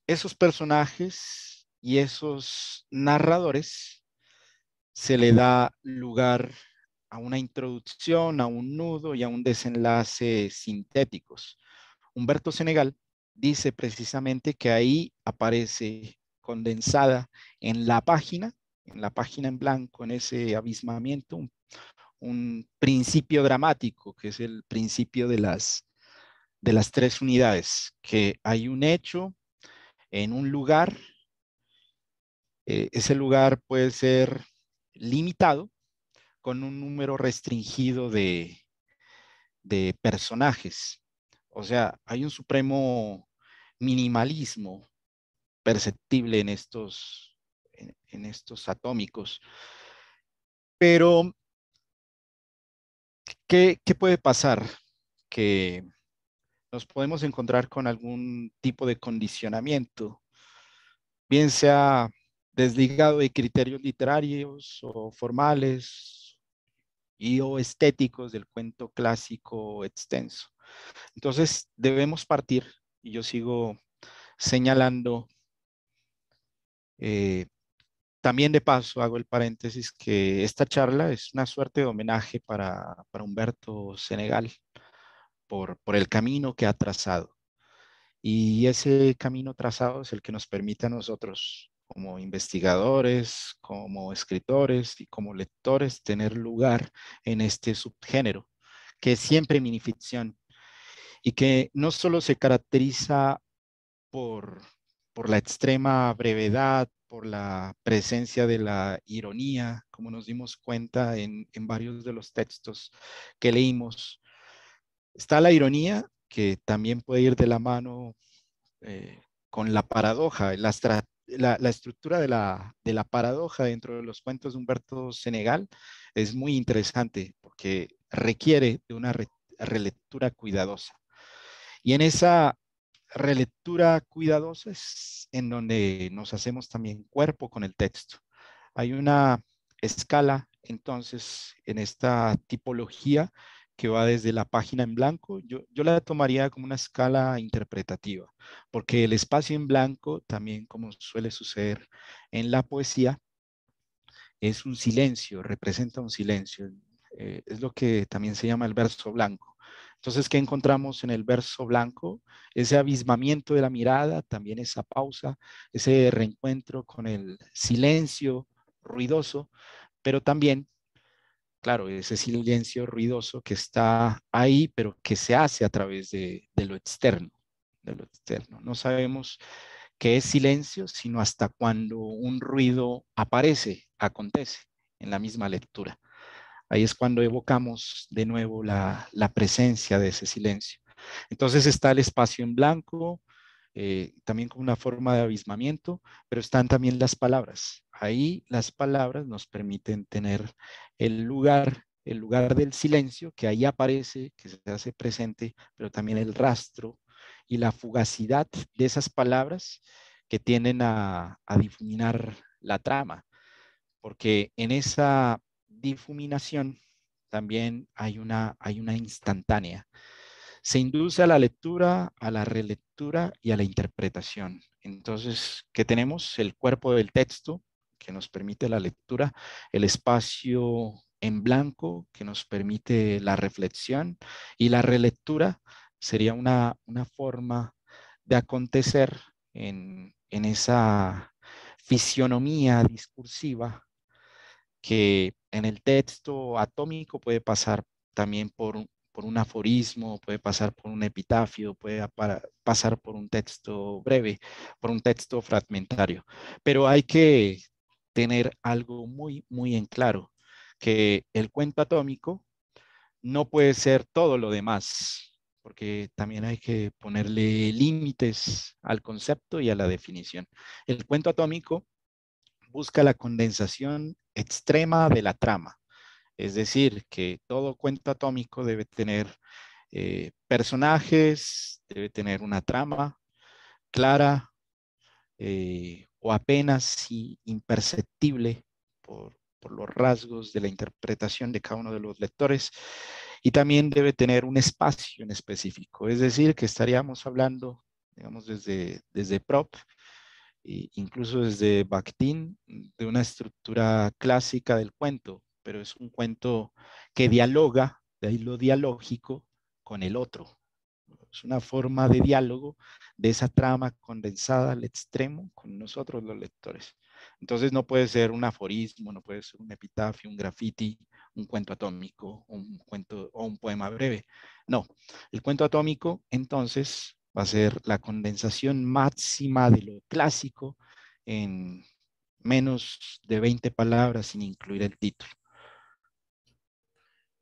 esos personajes y esos narradores se le da lugar a una introducción, a un nudo y a un desenlace sintéticos. Humberto Senegal dice precisamente que ahí aparece condensada en la página, en la página en blanco, en ese abismamiento, un, principio dramático, que es el principio de las, de las tres unidades, que hay un hecho en un lugar eh, ese lugar puede ser limitado con un número restringido de, personajes. O sea, hay un supremo minimalismo perceptible en estos, estos atómicos. Pero, ¿qué, ¿qué puede pasar? Que nos podemos encontrar con algún tipo de condicionamiento, bien sea desligado de criterios literarios o formales y o estéticos del cuento clásico extenso. Entonces debemos partir, y yo sigo señalando, eh, también de paso hago el paréntesis que esta charla es una suerte de homenaje para, Humberto Senegal por, por el camino que ha trazado. Y ese camino trazado es el que nos permite a nosotros como investigadores, como escritores y como lectores tener lugar en este subgénero, que es siempre minificción y que no solo se caracteriza por, la extrema brevedad, por la presencia de la ironía, como nos dimos cuenta en, varios de los textos que leímos. Está la ironía, que también puede ir de la mano eh, con la paradoja, la, la, estructura de la, paradoja dentro de los cuentos de Humberto Senegal es muy interesante porque requiere de una relectura cuidadosa. Y en esa relectura cuidadosa es en donde nos hacemos también cuerpo con el texto. Hay una escala entonces en esta tipología que va desde la página en blanco, yo, la tomaría como una escala interpretativa, porque el espacio en blanco, también como suele suceder en la poesía, es un silencio, representa un silencio, eh, es lo que también se llama el verso blanco. Entonces, ¿qué encontramos en el verso blanco? Ese abismamiento de la mirada, también esa pausa, ese reencuentro con el silencio ruidoso, pero también claro, ese silencio ruidoso que está ahí, pero que se hace a través de, lo externo, de lo externo. No sabemos qué es silencio, sino hasta cuando un ruido aparece, acontece en la misma lectura. Ahí es cuando evocamos de nuevo la presencia de ese silencio. Entonces está el espacio en blanco, eh, también como una forma de abismamiento, pero están también las palabras. Ahí las palabras nos permiten tener el lugar, el lugar del silencio que ahí aparece, que se hace presente, pero también el rastro y la fugacidad de esas palabras que tienden a, a difuminar la trama, porque en esa difuminación también hay una, hay una instantánea se induce a la lectura, a la relectura y a la interpretación. Entonces, ¿qué tenemos? El cuerpo del texto que nos permite la lectura, el espacio en blanco que nos permite la reflexión y la relectura sería una, forma de acontecer en, esa fisionomía discursiva que en el texto atómico puede pasar también por un por un aforismo, puede pasar por un epitafio, puede pasar por un texto breve, por un texto fragmentario. Pero hay que tener algo muy, muy en claro, que el cuento atómico no puede ser todo lo demás, porque también hay que ponerle límites al concepto y a la definición. El cuento atómico busca la condensación extrema de la trama es decir, que todo cuento atómico debe tener eh, personajes, debe tener una trama clara eh, o apenas imperceptible por, los rasgos de la interpretación de cada uno de los lectores y también debe tener un espacio en específico. Es decir, que estaríamos hablando, digamos, desde, desde prop, e incluso desde Bakhtin, de una estructura clásica del cuento, pero es un cuento que dialoga, de ahí lo dialógico, con el otro. Es una forma de diálogo de esa trama condensada al extremo con nosotros los lectores. Entonces no puede ser un aforismo, no puede ser un epitafio, un graffiti, un cuento atómico, un cuento o un poema breve. No, el cuento atómico entonces va a ser la condensación máxima de lo clásico en menos de 20 palabras sin incluir el título.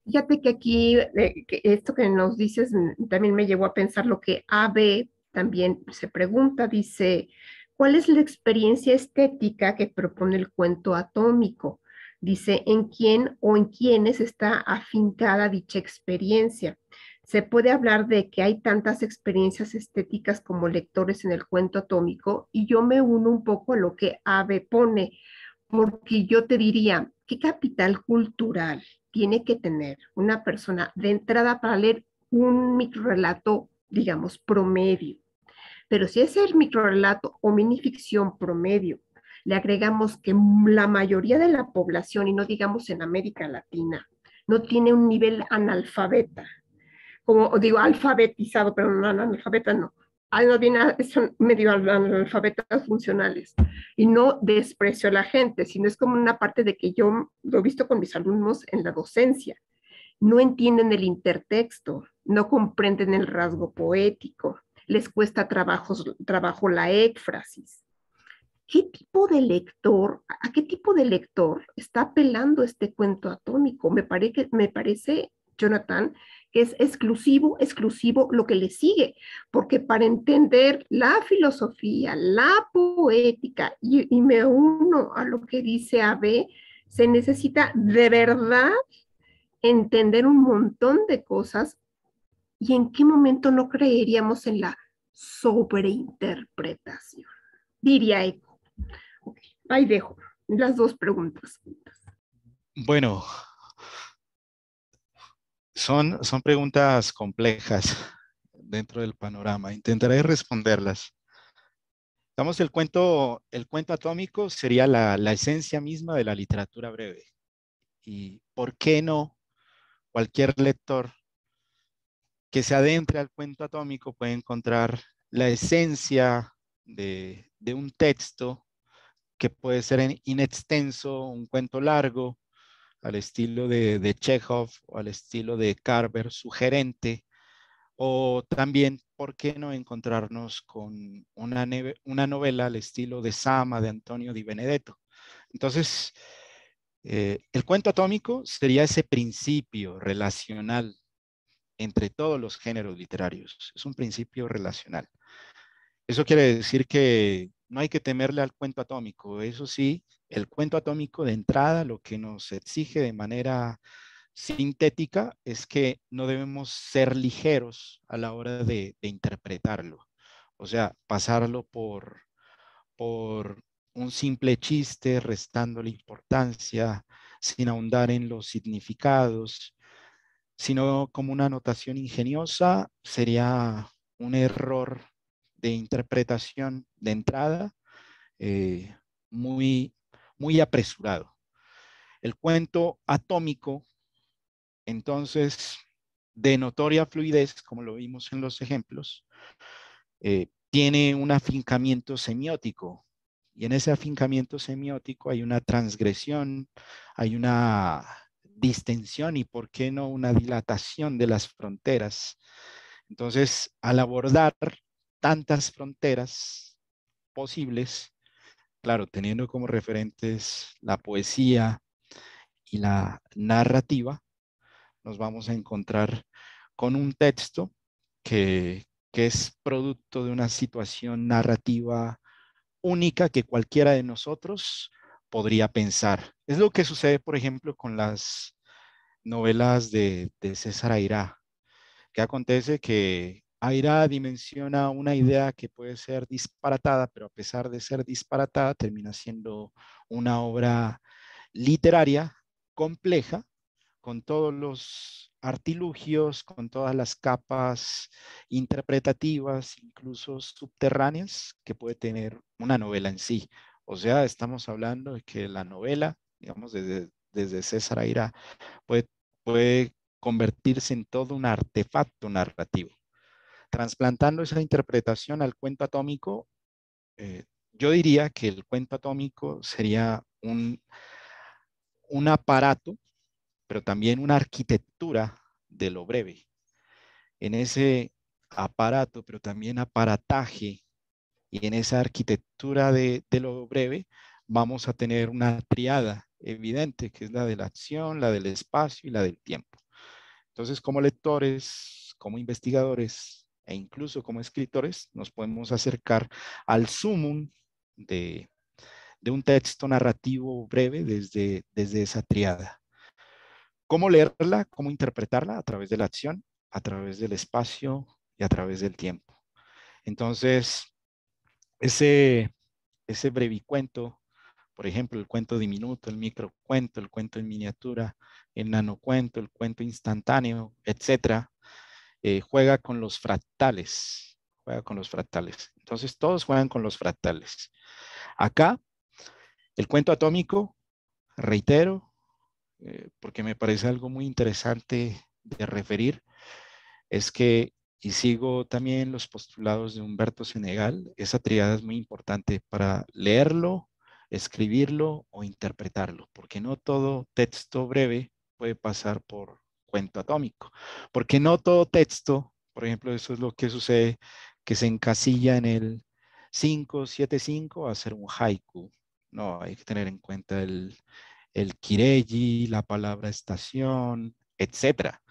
Fíjate que aquí eh, esto que nos dices mm, también me llevó a pensar lo que AB también se pregunta, dice, ¿cuál es la experiencia estética que propone el cuento atómico? Dice, ¿en quién o en quiénes está afincada dicha experiencia? Se puede hablar de que hay tantas experiencias estéticas como lectores en el cuento atómico y yo me uno un poco a lo que Ave pone, porque yo te diría, ¿qué capital cultural tiene que tener una persona de entrada para leer un microrelato, digamos, promedio. Pero si es micro microrelato o minificción promedio le agregamos que la mayoría de la población, y no digamos en América Latina, no tiene un nivel analfabeta, como digo, alfabetizado, pero no analfabeta no, no ah, son medio analfabetas funcionales. Y no desprecio a la gente, sino es como una parte de que yo lo he visto con mis alumnos en la docencia. No entienden el intertexto, no comprenden el rasgo poético, les cuesta trabajos, trabajo la éfrasis. ¿Qué tipo de lector, a qué tipo de lector está apelando este cuento atómico? Me, me parece, Jonathan, es exclusivo, exclusivo lo que le sigue, porque para entender la filosofía, la poética, y, me uno a lo que dice B. se necesita de verdad entender un montón de cosas y en qué momento no creeríamos en la sobreinterpretación, diría Eco. ahí dejo las dos preguntas. Bueno, son, preguntas complejas dentro del panorama. Intentaré responderlas. Vamos, el cuento, el cuento atómico sería la, esencia misma de la literatura breve. Y por qué no cualquier lector que se adentre al cuento atómico puede encontrar la esencia de, de un texto que puede ser en, inextenso, un cuento largo, al estilo de, Chekhov al estilo de Carver, sugerente, o también, ¿por qué no encontrarnos con una, novela al estilo de Sama de Antonio Di Benedetto? Entonces, eh, el cuento atómico sería ese principio relacional entre todos los géneros literarios. Es un principio relacional. Eso quiere decir que no hay que temerle al cuento atómico. Eso sí, el cuento atómico de entrada lo que nos exige de manera sintética es que no debemos ser ligeros a la hora de, interpretarlo. O sea, pasarlo por, por un simple chiste, restando la importancia, sin ahondar en los significados, sino como una anotación ingeniosa, sería un error de interpretación de entrada eh, muy muy apresurado. El cuento atómico, entonces, de notoria fluidez, como lo vimos en los ejemplos, eh, tiene un afincamiento semiótico. Y en ese afincamiento semiótico hay una transgresión, hay una distensión y, ¿por qué no, una dilatación de las fronteras? Entonces, al abordar tantas fronteras posibles, claro, teniendo como referentes la poesía y la narrativa, nos vamos a encontrar con un texto que, es producto de una situación narrativa única que cualquiera de nosotros podría pensar. Es lo que sucede, por ejemplo, con las novelas de, César Aira, que acontece que Aira dimensiona una idea que puede ser disparatada, pero a pesar de ser disparatada, termina siendo una obra literaria compleja, con todos los artilugios, con todas las capas interpretativas, incluso subterráneas, que puede tener una novela en sí. O sea, estamos hablando de que la novela, digamos, desde, desde César Aira, puede convertirse en todo un artefacto narrativo Transplantando esa interpretación al cuento atómico, eh, yo diría que el cuento atómico sería un, un aparato, pero también una arquitectura de lo breve. En ese aparato, pero también aparataje y en esa arquitectura de, de, lo breve, vamos a tener una triada evidente, que es la de la acción, la del espacio y la del tiempo. Entonces, como lectores, como investigadores, e incluso como escritores nos podemos acercar al sumum de, un texto narrativo breve desde, desde esa triada. ¿Cómo leerla? ¿Cómo interpretarla? A través de la acción, a través del espacio y a través del tiempo. Entonces, ese, ese cuento, por ejemplo, el cuento diminuto, el micro cuento, el cuento en miniatura, el nanocuento, el cuento instantáneo, etcétera, eh, juega con los fractales, juega con los fractales. Entonces todos juegan con los fractales. Acá, el cuento atómico, reitero, eh, porque me parece algo muy interesante de referir, es que, y sigo también los postulados de Humberto Senegal, esa triada es muy importante para leerlo, escribirlo o interpretarlo, porque no todo texto breve puede pasar por cuento atómico, porque no todo texto, por ejemplo, eso es lo que sucede, que se encasilla en el 575 a ser un haiku. No, hay que tener en cuenta el, el kireji, la palabra estación, etcétera,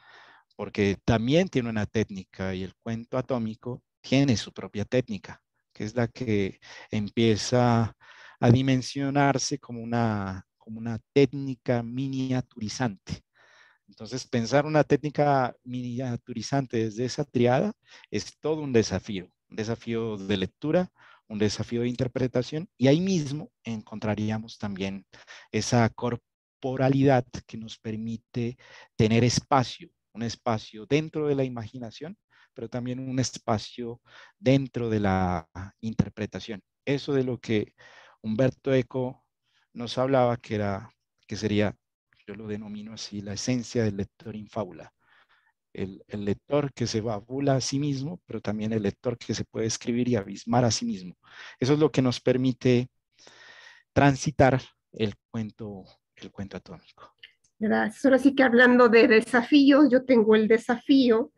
porque también tiene una técnica y el cuento atómico tiene su propia técnica, que es la que empieza a dimensionarse como una, como una técnica miniaturizante. Entonces, pensar una técnica miniaturizante desde esa triada es todo un desafío, un desafío de lectura, un desafío de interpretación, y ahí mismo encontraríamos también esa corporalidad que nos permite tener espacio, un espacio dentro de la imaginación, pero también un espacio dentro de la interpretación. Eso de lo que Humberto Eco nos hablaba que era que sería yo lo denomino así, la esencia del lector infábula. El, el, lector que se babula a sí mismo, pero también el lector que se puede escribir y abismar a sí mismo. Eso es lo que nos permite transitar el cuento, el cuento atómico. Gracias. Ahora sí que hablando de desafíos, yo tengo el desafío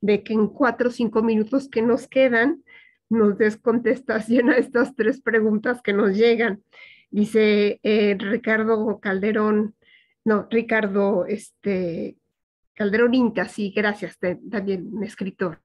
de que en cuatro o cinco minutos que nos quedan, nos des contestación a estas tres preguntas que nos llegan. Dice eh, Ricardo Calderón, no, Ricardo este, Calderón Inca, sí, gracias, también un escritor.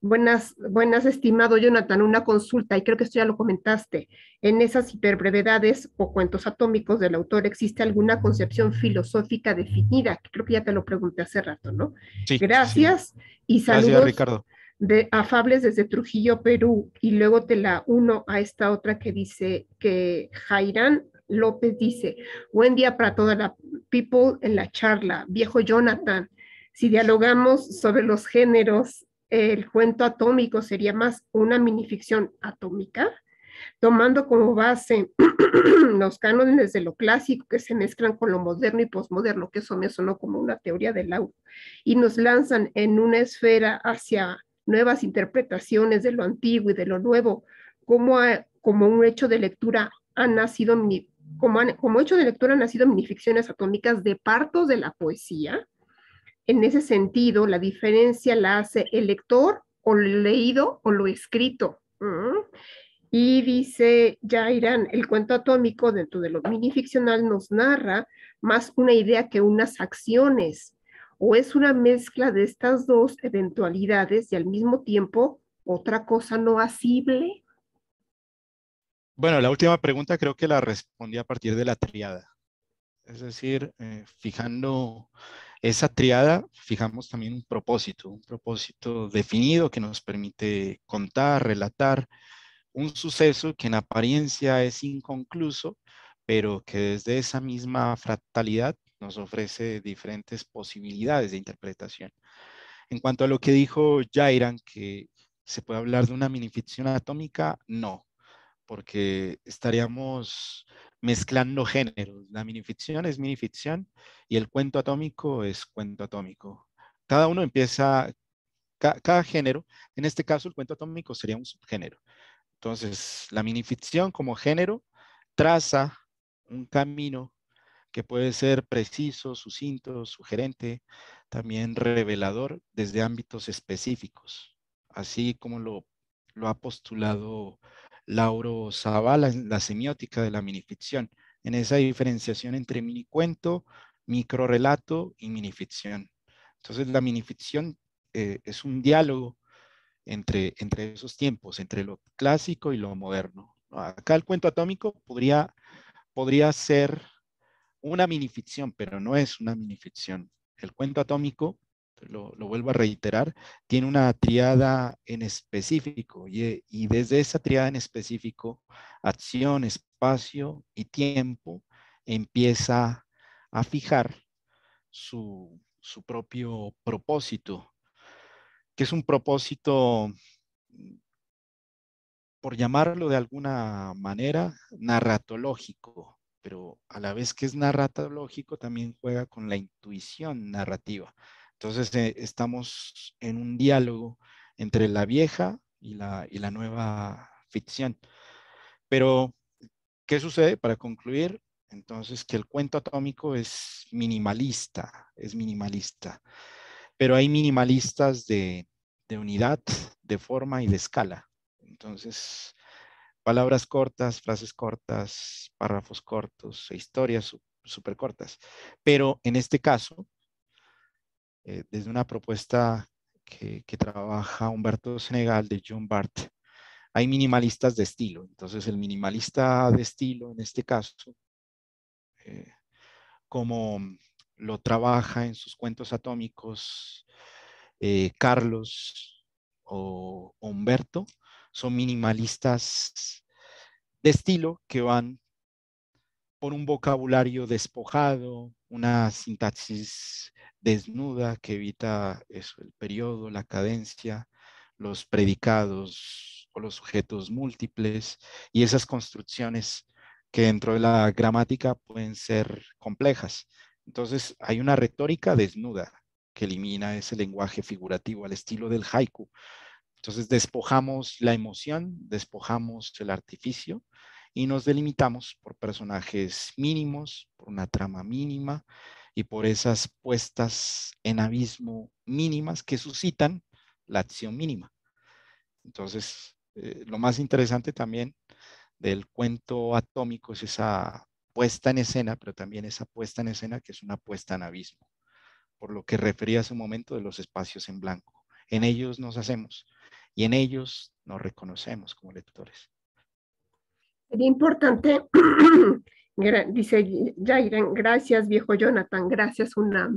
Buenas, buenas, estimado Jonathan, una consulta, y creo que esto ya lo comentaste. En esas hiperbrevedades o cuentos atómicos del autor, ¿existe alguna concepción filosófica definida? Creo que ya te lo pregunté hace rato, ¿no? Sí, gracias y saludos. Gracias, Ricardo. De afables desde Trujillo, Perú, y luego te la uno a esta otra que dice que Jairán López dice, buen día para toda la people en la charla. Viejo Jonathan, si dialogamos sobre los géneros, el cuento atómico sería más una minificción atómica, tomando como base los cánones de lo clásico que se mezclan con lo moderno y posmoderno, que eso me sonó como una teoría del auto, y nos lanzan en una esfera hacia nuevas interpretaciones de lo antiguo y de lo nuevo, como, como un hecho de lectura ha nacido mi, como, hecho de lectura han nacido minificciones atómicas de partos de la poesía. En ese sentido, la diferencia la hace el lector o lo leído o lo escrito. Y dice Jairán, el cuento atómico dentro de lo minificcional nos narra más una idea que unas acciones, o es una mezcla de estas dos eventualidades y al mismo tiempo otra cosa no asible bueno, la última pregunta creo que la respondí a partir de la triada. Es decir, eh, fijando esa triada, fijamos también un propósito, un propósito definido que nos permite contar, relatar un suceso que en apariencia es inconcluso, pero que desde esa misma fractalidad nos ofrece diferentes posibilidades de interpretación. En cuanto a lo que dijo Jairan, que se puede hablar de una minificción atómica, no porque estaríamos mezclando géneros. La minificción es minificción y el cuento atómico es cuento atómico. Cada uno empieza, cada género, en este caso el cuento atómico sería un subgénero. Entonces, la minificción como género traza un camino que puede ser preciso, sucinto, sugerente, también revelador desde ámbitos específicos, así como lo ha postulado Lauro Zavala la semiótica de la minificción, en esa diferenciación entre minicuento, microrelato y minificción. Entonces la minificción eh, es un diálogo entre, entre esos tiempos, entre lo clásico y lo moderno. Acá el cuento atómico podría, podría ser una minificción, pero no es una minificción. El cuento atómico lo, vuelvo a reiterar, tiene una triada en específico y, desde esa triada en específico, acción, espacio y tiempo empieza a fijar su, su propio propósito, que es un propósito, mm, por llamarlo de alguna manera, narratológico, pero a la vez que es narratológico también juega con la intuición narrativa. Entonces eh, estamos en un diálogo entre la vieja y la, nueva ficción. Pero, ¿qué sucede para concluir? Entonces, que el cuento atómico es minimalista, es minimalista. Pero hay minimalistas de, de unidad, de forma y de escala. Entonces, palabras cortas, frases cortas, párrafos cortos, e historias súper cortas. Pero en este caso, eh, desde una propuesta que, trabaja Humberto Senegal de John Bart. Hay minimalistas de estilo, entonces el minimalista de estilo en este caso, eh, como lo trabaja en sus cuentos atómicos eh, Carlos o Humberto, son minimalistas de estilo que van por un vocabulario despojado, una sintaxis desnuda que evita el periodo, la cadencia, los predicados o los sujetos múltiples y esas construcciones que dentro de la gramática pueden ser complejas. Entonces hay una retórica desnuda que elimina ese lenguaje figurativo al estilo del haiku. Entonces despojamos la emoción, despojamos el artificio y nos delimitamos por personajes mínimos, por una trama mínima y por esas puestas en abismo mínimas que suscitan la acción mínima. Entonces, eh, lo más interesante también del cuento atómico es esa puesta en escena, pero también esa puesta en escena que es una puesta en abismo, por lo que refería hace un momento de los espacios en blanco. En ellos nos hacemos y en ellos nos reconocemos como lectores. Sería importante dice Jairan, gracias viejo Jonathan, gracias una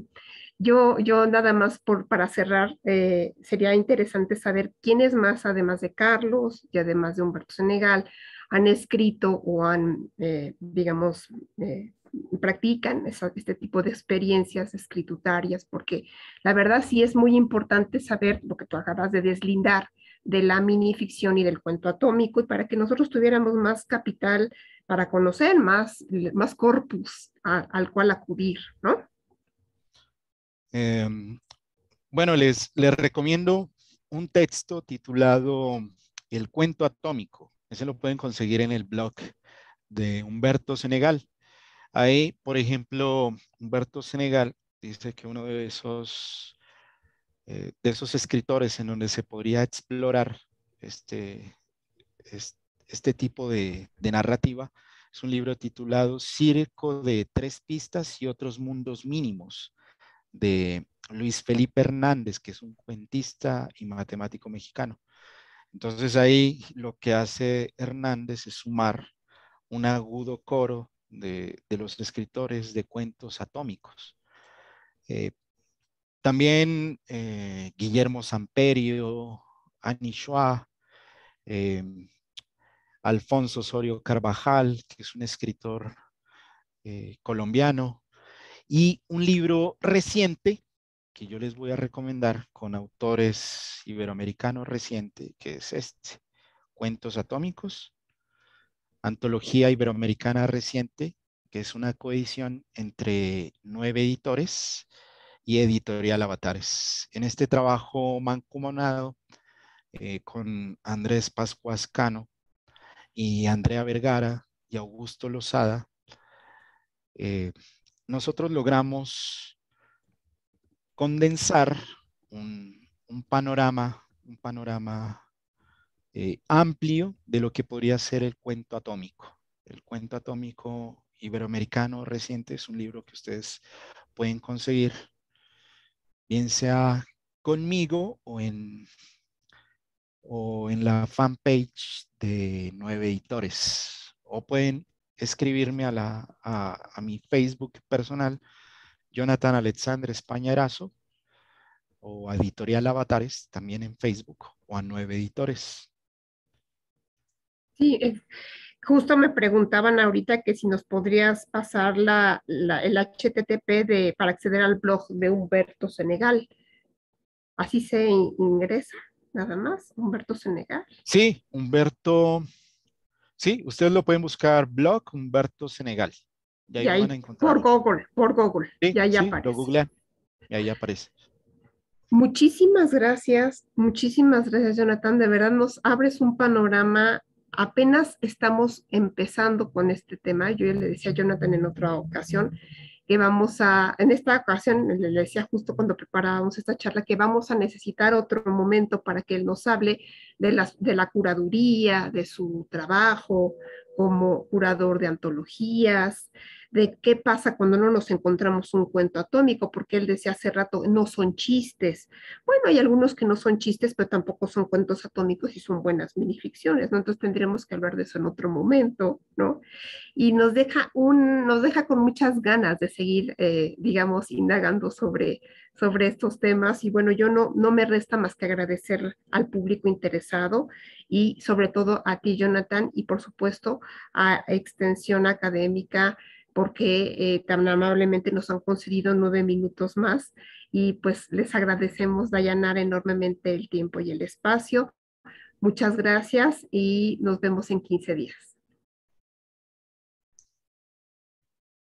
Yo, yo nada más por, para cerrar, eh, sería interesante saber quiénes más, además de Carlos y además de Humberto Senegal, han escrito o han, eh, digamos, eh, practican este tipo de experiencias escritutarias, porque la verdad sí es muy importante saber lo que tú acabas de deslindar de la minificción y del cuento atómico, y para que nosotros tuviéramos más capital para conocer más, más corpus al cual acudir, ¿no? Em, bueno, les, les recomiendo un texto titulado El cuento atómico. Ese lo pueden conseguir en el blog de Humberto Senegal. Ahí, por ejemplo, Humberto Senegal dice que uno de esos, eh, de esos escritores en donde se podría explorar este, este este tipo de, narrativa. Es un libro titulado Circo de tres pistas y otros mundos mínimos de Luis Felipe Hernández, que es un cuentista y matemático mexicano. Entonces ahí lo que hace Hernández es sumar un agudo coro de, los escritores de cuentos atómicos. Eh, también eh, Guillermo Samperio, Annie Schwa, eh, Alfonso Osorio Carvajal, que es un escritor eh, colombiano, y un libro reciente que yo les voy a recomendar con autores iberoamericanos reciente, que es este, Cuentos Atómicos, Antología Iberoamericana Reciente, que es una coedición entre nueve editores y Editorial Avatares. En este trabajo mancomunado eh, con Andrés Pascuascano, y Andrea Vergara y Augusto Lozada, eh, nosotros logramos condensar un, panorama, un panorama eh, amplio de lo que podría ser el cuento atómico. El cuento atómico iberoamericano reciente es un libro que ustedes pueden conseguir, bien sea conmigo o en, o en la fanpage Nueve Editores. O pueden escribirme a, la, a, mi Facebook personal, Jonathan Alexandre España o a Editorial Avatares, también en Facebook, o a Nueve Editores. Sí, justo me preguntaban ahorita que si nos podrías pasar la, la, el HTTP de, para acceder al blog de Humberto Senegal. Así se ingresa nada más, Humberto Senegal. Sí, Humberto, sí, ustedes lo pueden buscar, blog Humberto Senegal. ya ahí, van a encontrar. Por Google, por Google. Sí, y ahí aparece. Lo googlean y ahí aparece. Muchísimas gracias, muchísimas gracias, Jonathan. De verdad nos abres un panorama. Apenas estamos empezando con este tema. Yo ya le decía a Jonathan en otra ocasión que vamos a, en esta ocasión, le decía justo cuando preparábamos esta charla, que vamos a necesitar otro momento para que él nos hable de la, de la curaduría, de su trabajo como curador de antologías, de qué pasa cuando no nos encontramos un cuento atómico, porque él decía hace rato, no son chistes. Bueno, hay algunos que no son chistes, pero tampoco son cuentos atómicos y son buenas minificciones, ¿no? Entonces tendremos que hablar de eso en otro momento, ¿no? Y nos deja, un, nos deja con muchas ganas de seguir, eh, digamos, indagando sobre, sobre estos temas. Y bueno, yo no, no me resta más que agradecer al público interesado y sobre todo a ti, Jonathan, y por supuesto a Extensión Académica porque eh, tan amablemente nos han concedido nueve minutos más y pues les agradecemos, Dayanar, enormemente el tiempo y el espacio. Muchas gracias y nos vemos en 15 días.